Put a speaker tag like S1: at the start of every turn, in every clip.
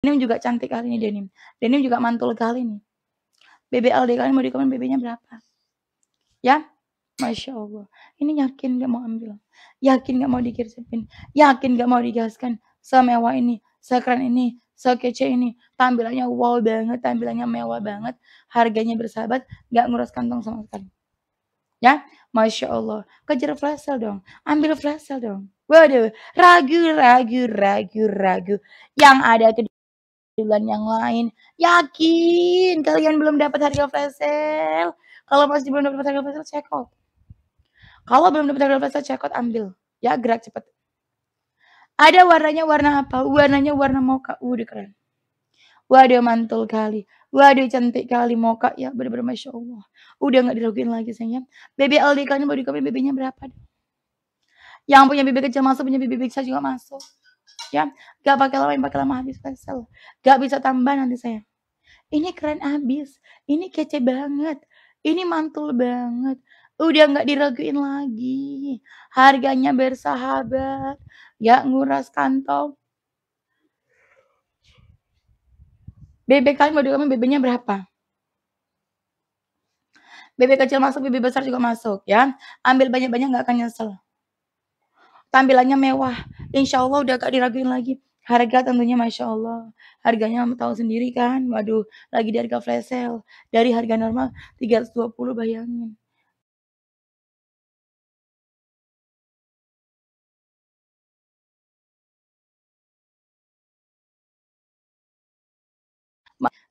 S1: Denim juga cantik kali ini denim. Denim juga mantul kali ini. deh kalian mau dikomen BB-nya berapa? Ya? Masya Allah. Ini yakin gak mau ambil? Yakin gak mau dikirsipin? Yakin gak mau digaskan? Semewah ini, sekeren ini, sekece ini. Tampilannya wow banget, tampilannya mewah banget. Harganya bersahabat, gak nguras kantong sama sekali. Ya? Masya Allah. Kejar flash sale dong. Ambil flash sale dong. Waduh, ragu, ragu, ragu, ragu. Yang ada ke bulan yang lain. Yakin kalian belum dapat harga flash sale? Kalau masih belum dapat harga flash sale, check out. Kalau belum dapat harga flash sale, check out, ambil. Ya, gerak cepat. Ada warnanya warna apa? Warnanya warna moka Udah keren. Waduh mantul kali. Waduh cantik kali moka ya bener-bener masya Allah. Udah gak dirugin lagi sayangnya. Baby ldk nya mau di baby nya berapa? Yang punya BB kecil masuk, punya BB besar juga masuk ya gak pakai lama yang pakai lama habis pensil, gak bisa tambah nanti saya ini keren abis ini kece banget ini mantul banget udah nggak diraguin lagi harganya bersahabat gak nguras kantong bebek kalian mau kamu bebeknya berapa bebek kecil masuk bebek besar juga masuk ya ambil banyak-banyak nggak akan nyesel tampilannya mewah. Insya Allah udah gak diraguin lagi. Harga tentunya Masya Allah. Harganya tahu sendiri kan. Waduh, lagi di harga flash sale. Dari harga normal
S2: 320 bayangin.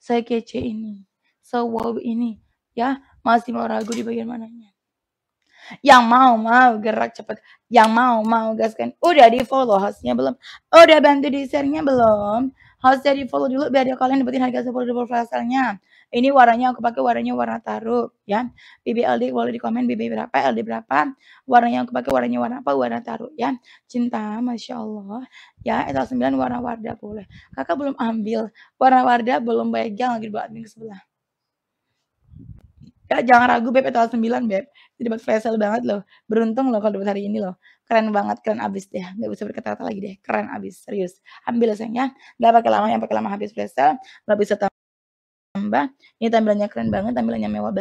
S1: Saya kece ini, sewob ini, ya masih mau ragu di bagian mananya yang mau mau gerak cepet, yang mau mau gas kan, Udah di follow hostnya belum? Udah bantu di sharenya belum? Hostnya di follow dulu biar dia kalian dapetin harga sepuluh ribu flaselnya. Ini warnanya aku pakai warnanya warna taruh ya. BBLD boleh di komen BB berapa, LD berapa. Warnanya aku pakai warnanya warna apa? Warna taruh ya. Cinta, masya Allah. Ya, itu sembilan warna warda boleh. Kakak belum ambil warna warda belum begal lagi buat admin ke sebelah. Ya, jangan ragu Beb, ya, itu 9 Beb. jadi dapat flash sale banget loh. Beruntung loh kalau dapat hari ini loh. Keren banget, keren abis deh. Gak bisa berkata-kata lagi deh. Keren abis, serius. Ambil sayangnya. Gak pakai lama, yang pakai lama habis flash sale. Gak bisa tambah. Ini tampilannya keren banget, tampilannya mewah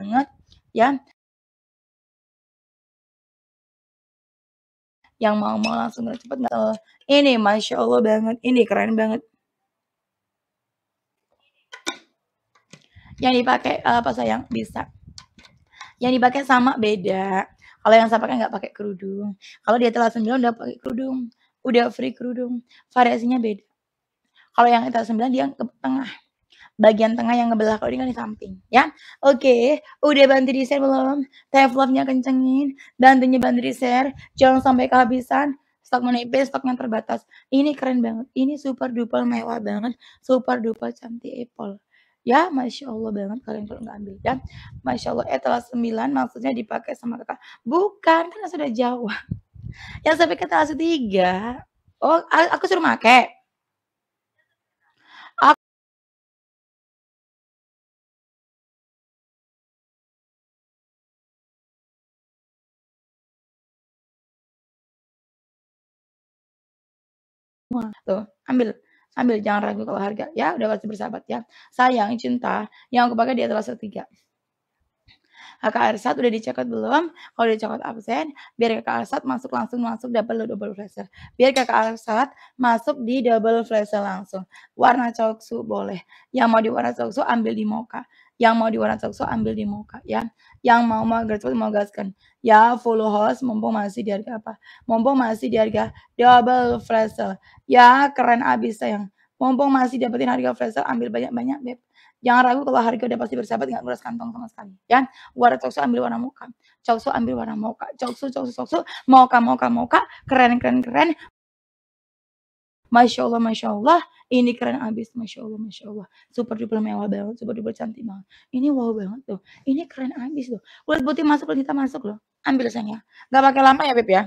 S2: banget. Ya,
S1: yang mau mau langsung cepet ini masya allah banget ini keren banget yang dipakai eh, apa sayang bisa yang dipakai sama beda kalau yang saya pakai nggak pakai kerudung kalau dia telah sembilan udah pakai kerudung udah free kerudung variasinya beda kalau yang kita sembilan dia ke tengah bagian tengah yang ngebelah kalau ini kan di samping ya oke okay. udah bantu di share belum love nya kencengin bantunya bantu di share jangan sampai kehabisan stok menipis stok yang terbatas ini keren banget ini super duper mewah banget super duper cantik Apple ya masya allah banget kalian kalau nggak ambil dan masya allah eh telah sembilan, maksudnya dipakai sama kakak bukan karena sudah jawa yang sampai ke telah 3 oh aku suruh make tuh ambil ambil jangan ragu kalau harga ya udah pasti bersahabat ya sayang cinta yang aku pakai adalah satu tiga KKR Sat udah dicekot belum? Kalau udah dicekot absen, biar KKR Sat masuk langsung masuk double double flasher. Biar KKR Sat masuk di double flasher langsung. Warna coksu boleh. Yang mau di warna coksu ambil di moka. Yang mau di warna coksu ambil di moka ya. Yang mau mau gaskan mau gaskan. Ya, follow host mumpung masih di harga apa? Mumpung masih di harga double fresh sale. Ya, keren abis sayang. Mumpung masih dapetin harga fresh sale, ambil banyak-banyak, Beb. Jangan ragu kalau harga udah pasti bersahabat nggak nguras kantong sama sekali. Ya, warna coksu ambil warna moka. Coksu ambil warna moka. Coksu coksu coksu Moka, moka, moka. Keren, keren, keren. Masya Allah, Masya Allah, ini keren abis, Masya Allah, Masya Allah. Super duper mewah banget, super duper cantik banget. Ini wow banget tuh, ini keren abis tuh. Kulit putih masuk, kulit kita masuk loh. Ambil sayangnya, Gak pakai lama ya, Beb ya.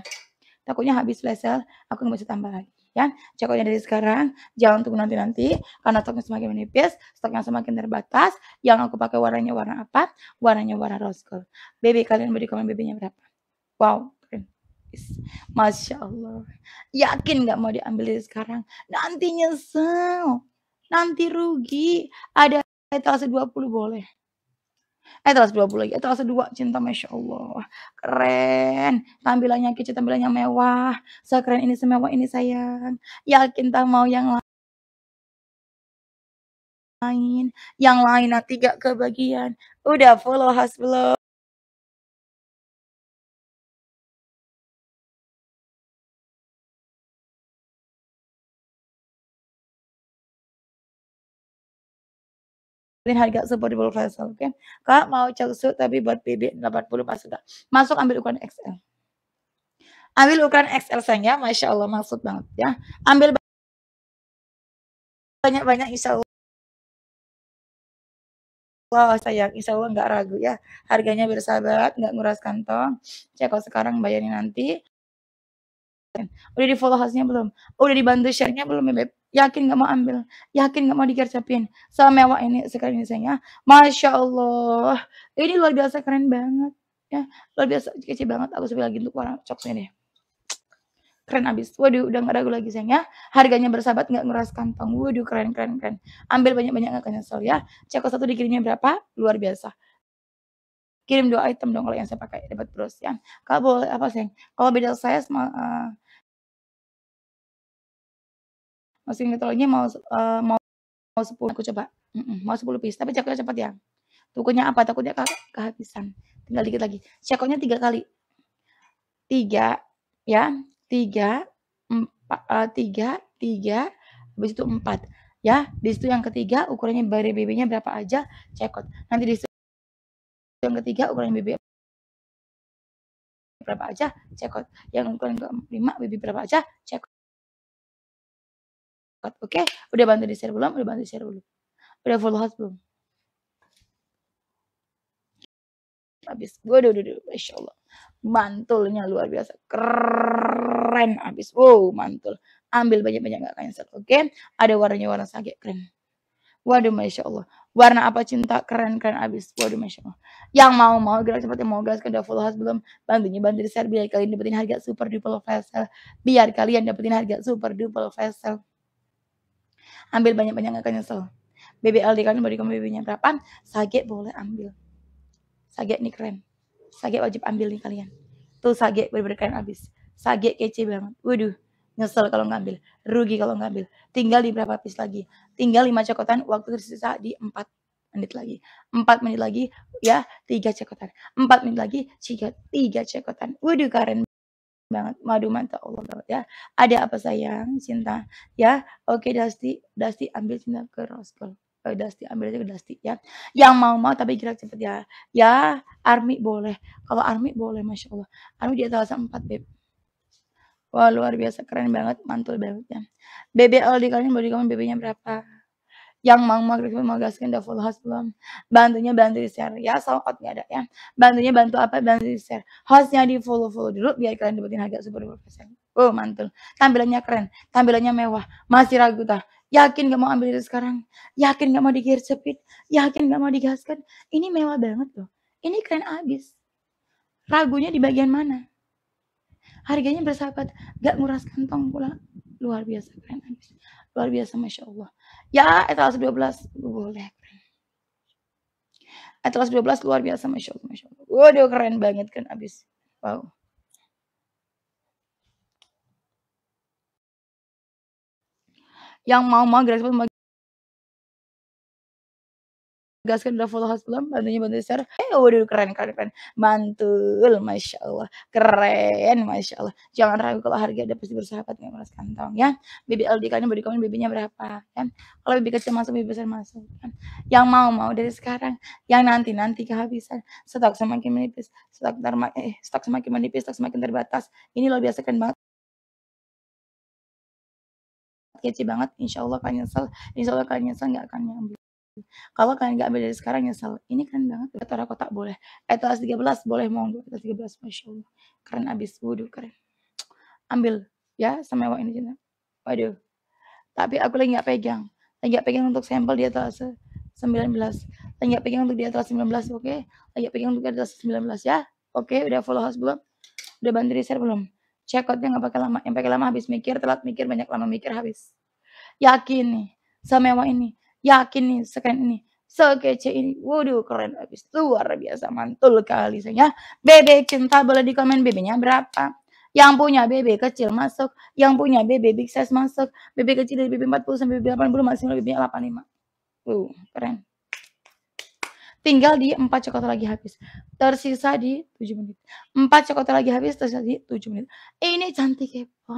S1: Takutnya habis flash aku nggak bisa tambah lagi. Ya, cekotnya dari sekarang, jangan tunggu nanti-nanti, karena stoknya semakin menipis, stoknya semakin terbatas, yang aku pakai warnanya warna apa? Warnanya warna rose gold. Baby, kalian beri komen babynya berapa? Wow, Masya Allah. Yakin gak mau diambil dari sekarang? Nanti nyesel. Nanti rugi. Ada etalase 20 boleh. Etalase 20 lagi. Etalase 2 cinta Masya Allah. Keren. Tampilannya kecil, tampilannya mewah. keren ini, semewah ini sayang. Yakin tak mau yang lain lain, yang lain nanti ah,
S2: gak kebagian. Udah follow has belum? Ini harga sepuluh di
S1: flash oke? Okay? Kak mau cek suit tapi buat BB 80 pas gak? Masuk ambil ukuran XL. Ambil ukuran XL saja, ya. masya Allah maksud banget ya. Ambil
S2: banyak-banyak insya Allah.
S1: Wow, sayang, insya Allah nggak ragu ya. Harganya bersahabat, nggak nguras kantong. Cek kalau sekarang bayarin nanti. Udah di follow house-nya belum? Udah dibantu share-nya belum, Beb? Yakin gak mau ambil. Yakin gak mau dikerjapin. mewah ini sekarang ini saya. Masya Allah. Ini luar biasa keren banget. Ya, luar biasa kece banget. Aku sebagai lagi untuk warna coklat deh. Keren abis. Waduh, udah gak ragu lagi sayang ya. Harganya bersahabat nggak ngeras kantong. Waduh, keren, keren, keren. Ambil banyak-banyak gak nyesel ya. Ceko satu dikirimnya berapa? Luar biasa kirim dua item dong kalau yang saya pakai dapat terus ya kalau
S2: boleh apa sih kalau beda saya sama uh, eh,
S1: masih mitrolonya mau uh, mau mau sepuluh aku coba. Mm -mm, mau sepuluh piece, tapi cekoknya cepat ya. tukunya apa? Takutnya ke kehabisan. Tinggal dikit lagi. Cekoknya tiga kali. Tiga, ya. Tiga, empat, uh, eh, tiga, tiga, habis itu empat. Ya, di situ yang ketiga ukurannya bare bb berapa aja cekot.
S2: Nanti di situ yang ketiga ukurannya BB berapa
S1: aja cekot yang ukuran kelima BB berapa aja cekot Oke, okay? udah bantu di share belum? Udah bantu di share belum? Udah full house belum? Abis, gue udah, udah, udah, Masya Allah. Mantulnya luar biasa. Keren abis, Wow, mantul. Ambil banyak-banyak gak cancel. Oke, okay? ada warnanya warna sage. Keren. Waduh, Masya Allah. Warna apa cinta? Keren-keren abis. Waduh, Masya Allah. Yang mau-mau gerak cepat, yang mau gas, kan udah full house belum? Bantunya bantu di share biar kalian dapetin harga super duper vessel. Biar kalian dapetin harga super duper vessel. Ambil banyak-banyak gak akan nyesel. di kalian body kamu BB-nya berapa? Sage boleh ambil. Sage nih keren. Sage wajib ambil nih kalian. Tuh sage bener-bener keren abis. Sage kece banget. Waduh, nyesel kalau nggak ambil. Rugi kalau nggak ambil. Tinggal di berapa piece lagi? Tinggal 5 cokotan, waktu tersisa di 4 menit lagi. 4 menit lagi ya 3 cekotan. 4 menit lagi tiga 3 cekotan. Waduh keren banget madu mantap Allah banget ya ada apa sayang cinta ya oke Dasti Dasti ambil cinta ke Rosco eh, Dasti ambil aja ke Dasti ya yang mau mau tapi gerak cepat ya ya Army boleh kalau Army boleh masya Allah Army di atas empat beb Wah luar biasa keren banget mantul banget ya BBL di kalian body kamu BB-nya berapa yang mau magrib magaskan host belum bantunya bantu di share ya sound nggak ada ya bantunya bantu apa bantu di share hostnya di follow follow dulu biar kalian dapetin harga super persen oh mantul tampilannya keren tampilannya mewah masih ragu tah yakin gak mau ambil itu sekarang yakin gak mau cepit yakin gak mau digaskan ini mewah banget loh ini keren abis ragunya di bagian mana harganya bersahabat gak nguras kantong pula luar biasa keren abis luar biasa masya Allah Ya, etalase 12. Boleh. Etalase 12 luar biasa, Masya Allah. Masya Allah. Waduh, keren banget kan abis. Wow. Yang mau mau gratis mau gaskan Rasulullah SAW bantunya bantu share eh waduh keren keren keren mantul masya Allah keren masya Allah jangan ragu kalau harga ada pasti bersahabat nggak meras kantong ya bibi di kalian beri komen bibinya berapa kan kalau bibi kecil masuk bibi besar masuk kan yang mau mau dari sekarang yang nanti nanti kehabisan stok semakin menipis stok terma eh stok semakin menipis stok
S2: semakin terbatas ini lo biasa kan banget kecil
S1: banget insya Allah kalian nyesel insya Allah kalian nyesel nggak akan nyambung kalau kalian gak ambil dari sekarang nyesel. Ini keren banget. Etalase kotak boleh. Etalase eh, 13 boleh monggo. Etalase 13 Masya Allah. Keren abis. wudhu. keren. Ambil ya sama semewa ini juga. Waduh. Tapi aku lagi gak pegang. Lagi nggak pegang untuk sampel di etalase 19. Lagi nggak pegang untuk di etalase 19 oke. Okay? Lagi nggak pegang untuk di etalase 19 ya. Oke okay, udah follow house belum? Udah bantu di share belum? Check outnya gak pakai lama. Yang pakai lama habis mikir, telat mikir, banyak lama mikir habis. Yakin nih sama semewa ini Yakin nih sekeren ini. Sekece ini. Waduh keren habis. Luar biasa mantul kali saya. Bebek cinta boleh di komen bebeknya berapa? Yang punya BB kecil masuk. Yang punya BB big size masuk. BB kecil dari BB 40 sampai BB 80 maksimal delapan 85. Uh, keren tinggal di 4 coklat lagi habis. Tersisa di 7 menit. 4 coklat lagi habis, tersisa di 7 menit. Ini cantik ya.